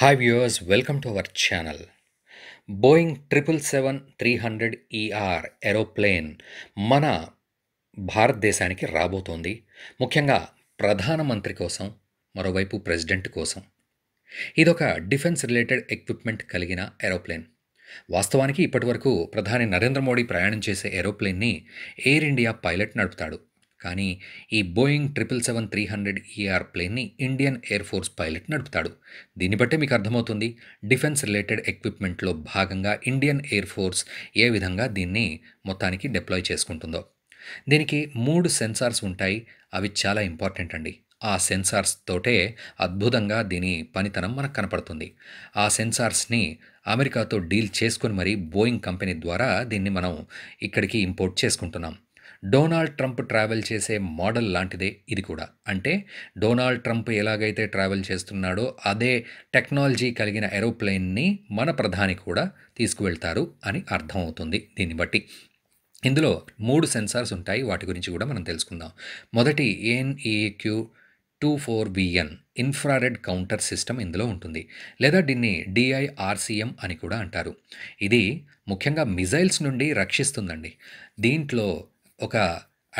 hi viewers welcome to our channel Boeing triple seven three hundred ER aeroplane మన భారతదేశానికి రాబోతోంది ముఖ్యంగా ప్రధానమంత్రి కోసం మరోవైపు ప్రెసిడెంట్ కోసం ఇదొక డిఫెన్స్ రిలేటెడ్ ఎక్విప్మెంట్ కలిగిన ఏరోప్లేన్ వాస్తవానికి ఇప్పటివరకు ప్రధాని నరేంద్ర మోడీ ప్రయాణం చేసే ఏరోప్లేన్ని ఎయిర్ ఇండియా పైలట్ నడుపుతాడు కానీ ఈ Boeing triple seven three hundred ER ప్లేన్ని ఇండియన్ ఎయిర్ ఫోర్స్ పైలట్ నడుపుతాడు దీన్ని బట్టే మీకు అర్థమవుతుంది డిఫెన్స్ రిలేటెడ్ ఎక్విప్మెంట్లో భాగంగా ఇండియన్ ఎయిర్ ఫోర్స్ ఏ విధంగా దీన్ని మొత్తానికి డిప్లాయ్ చేసుకుంటుందో దీనికి మూడు సెన్సార్స్ ఉంటాయి అవి చాలా ఇంపార్టెంట్ అండి ఆ సెన్సార్స్ తోటే అద్భుతంగా దీని పనితనం మనకు కనపడుతుంది ఆ సెన్సార్స్ని అమెరికాతో డీల్ చేసుకొని మరీ బోయింగ్ కంపెనీ ద్వారా దీన్ని మనం ఇక్కడికి ఇంపోర్ట్ చేసుకుంటున్నాం డొనాల్డ్ ట్రంప్ ట్రావెల్ చేసే మోడల్ లాంటిదే ఇది కూడా అంటే డొనాల్డ్ ట్రంప్ ఎలాగైతే ట్రావెల్ చేస్తున్నాడో అదే టెక్నాలజీ కలిగిన ఏరోప్లేన్ని మన ప్రధాని కూడా తీసుకువెళ్తారు అని అర్థమవుతుంది దీన్ని బట్టి ఇందులో మూడు సెన్సార్స్ ఉంటాయి వాటి గురించి కూడా మనం తెలుసుకుందాం మొదటి ANEQ two four BN infrared counter system ఇందులో ఉంటుంది లేదా దీన్ని డిఐఆర్సిఎం అని కూడా అంటారు ఇది ముఖ్యంగా మిజైల్స్ నుండి రక్షిస్తుందండి దీంట్లో ఒక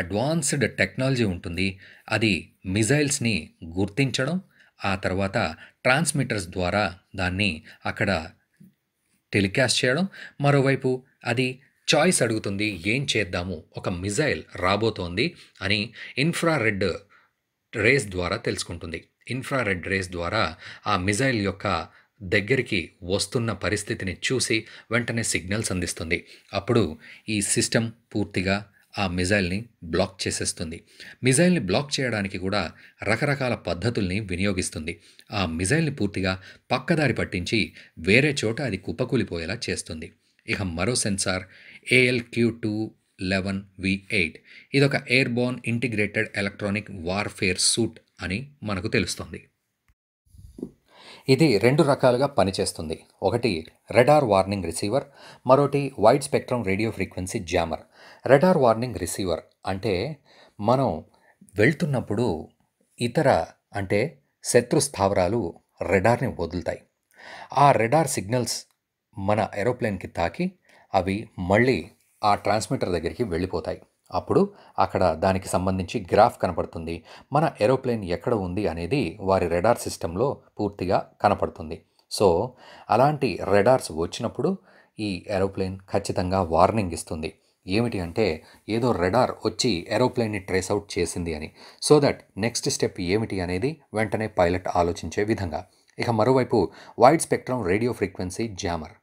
అడ్వాన్స్డ్ టెక్నాలజీ ఉంటుంది అది మిజైల్స్ని గుర్తించడం ఆ తర్వాత ట్రాన్స్మిటర్స్ ద్వారా దాన్ని అక్కడ టెలికాస్ట్ చేయడం మరోవైపు అది చాయిస్ అడుగుతుంది ఏం చేద్దాము ఒక మిజైల్ రాబోతోంది అని ఇన్ఫ్రారెడ్ రేస్ ద్వారా తెలుసుకుంటుంది ఇన్ఫ్రారెడ్ రేస్ ద్వారా ఆ మిజైల్ యొక్క దగ్గరికి వస్తున్న పరిస్థితిని చూసి వెంటనే సిగ్నల్స్ అందిస్తుంది అప్పుడు ఈ సిస్టమ్ పూర్తిగా ఆ మిజైల్ని బ్లాక్ చేసేస్తుంది మిజైల్ని బ్లాక్ చేయడానికి కూడా రకరకాల పద్ధతుల్ని వినియోగిస్తుంది ఆ మిజైల్ని పూర్తిగా పక్కదారి పట్టించి వేరే చోట అది కుప్పకూలిపోయేలా చేస్తుంది ఇక మరో sensor AL Q two eleven V eight ఇదొక airborne integrated electronic warfare suite అని మనకు తెలుస్తుంది ఇది రెండు రకాలుగా పనిచేస్తుంది ఒకటి రెడార్ వార్నింగ్ రిసీవర్ మరోటి wide spectrum radio frequency jammer radar warning receiver అంటే మనం వెళ్తున్నప్పుడు ఇతర అంటే శత్రు స్థావరాలు రెడార్ని వదులుతాయి ఆ రెడార్ సిగ్నల్స్ మన ఏరోప్లేన్కి తాకి అవి మళ్ళీ ఆ ట్రాన్స్మిటర్ దగ్గరికి వెళ్ళిపోతాయి అప్పుడు అక్కడ దానికి సంబంధించి గ్రాఫ్ కనపడుతుంది మన ఏరోప్లేన్ ఎక్కడ ఉంది అనేది వారి రెడార్ సిస్టంలో పూర్తిగా కనపడుతుంది సో అలాంటి రెడార్స్ వచ్చినప్పుడు ఈ ఏరోప్లేన్ ఖచ్చితంగా వార్నింగ్ ఇస్తుంది ఏమిటి అంటే ఏదో రెడార్ వచ్చి ఏరోప్లేన్ని ట్రేస్ అవుట్ చేసింది అని సో దట్ నెక్స్ట్ స్టెప్ ఏమిటి అనేది వెంటనే పైలట్ ఆలోచించే విధంగా ఇక మరోవైపు wide spectrum radio frequency jammer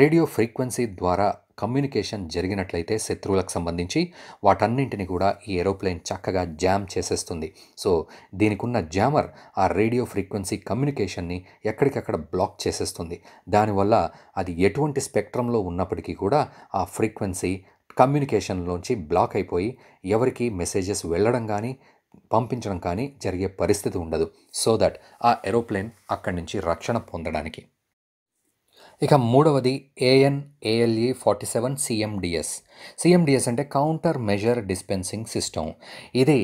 radio frequency ద్వారా కమ్యూనికేషన్ జరిగినట్లయితే శత్రువులకు సంబంధించి వాటన్నింటిని కూడా ఈ ఏరోప్లేన్ చక్కగా జామ్ చేసేస్తుంది సో దీనికి ఉన్న జామర్ ఆ రేడియో ఫ్రీక్వెన్సీ కమ్యూనికేషన్ని ఎక్కడికక్కడ బ్లాక్ చేసేస్తుంది దానివల్ల అది ఎటువంటి స్పెక్ట్రంలో ఉన్నప్పటికీ కూడా ఆ ఫ్రీక్వెన్సీ కమ్యూనికేషన్లోంచి బ్లాక్ అయిపోయి ఎవరికి మెసేజెస్ వెళ్ళడం కానీ పంపించడం కానీ జరిగే పరిస్థితి ఉండదు సో దట్ ఆ ఏరోప్లేన్ అక్కడి నుంచి రక్షణ పొందడానికి ఇక మూడవది AN ALE forty seven CMDS CMDS అంటే కౌంటర్ మెజర్ డిస్పెన్సింగ్ సిస్టమ్ ఇది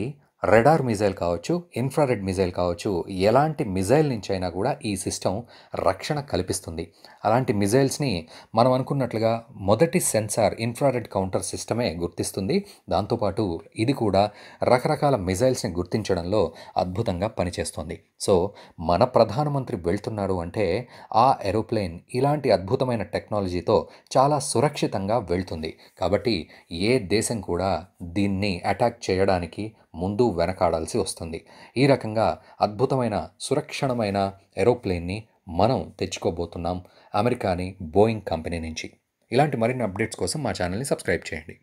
రెడార్ మిజైల్ కావచ్చు ఇన్ఫ్రారెడ్ మిజైల్ కావచ్చు ఎలాంటి మిజైల్ నుంచి అయినా కూడా ఈ సిస్టమ్ రక్షణ కల్పిస్తుంది అలాంటి మిజైల్స్ని మనం అనుకున్నట్లుగా మొదటి సెన్సార్ ఇన్ఫ్రారెడ్ కౌంటర్ సిస్టమే గుర్తిస్తుంది దాంతోపాటు ఇది కూడా రకరకాల మిజైల్స్ని గుర్తించడంలో అద్భుతంగా పనిచేస్తుంది సో మన ప్రధానమంత్రి వెళ్తున్నాడు అంటే ఆ ఏరోప్లేన్ ఇలాంటి అద్భుతమైన టెక్నాలజీతో చాలా సురక్షితంగా వెళ్తుంది కాబట్టి ఏ దేశం కూడా దీన్ని అటాక్ చేయడానికి ముందు వెనకాడాల్సి వస్తుంది ఈ రకంగా అద్భుతమైన సురక్షణమైన ఏరోప్లేన్ని మనం తెచ్చుకోబోతున్నాం అమెరికాని బోయింగ్ కంపెనీ నుంచి ఇలాంటి మరిన్ని అప్డేట్స్ కోసం మా ఛానల్ని సబ్స్క్రైబ్ చేయండి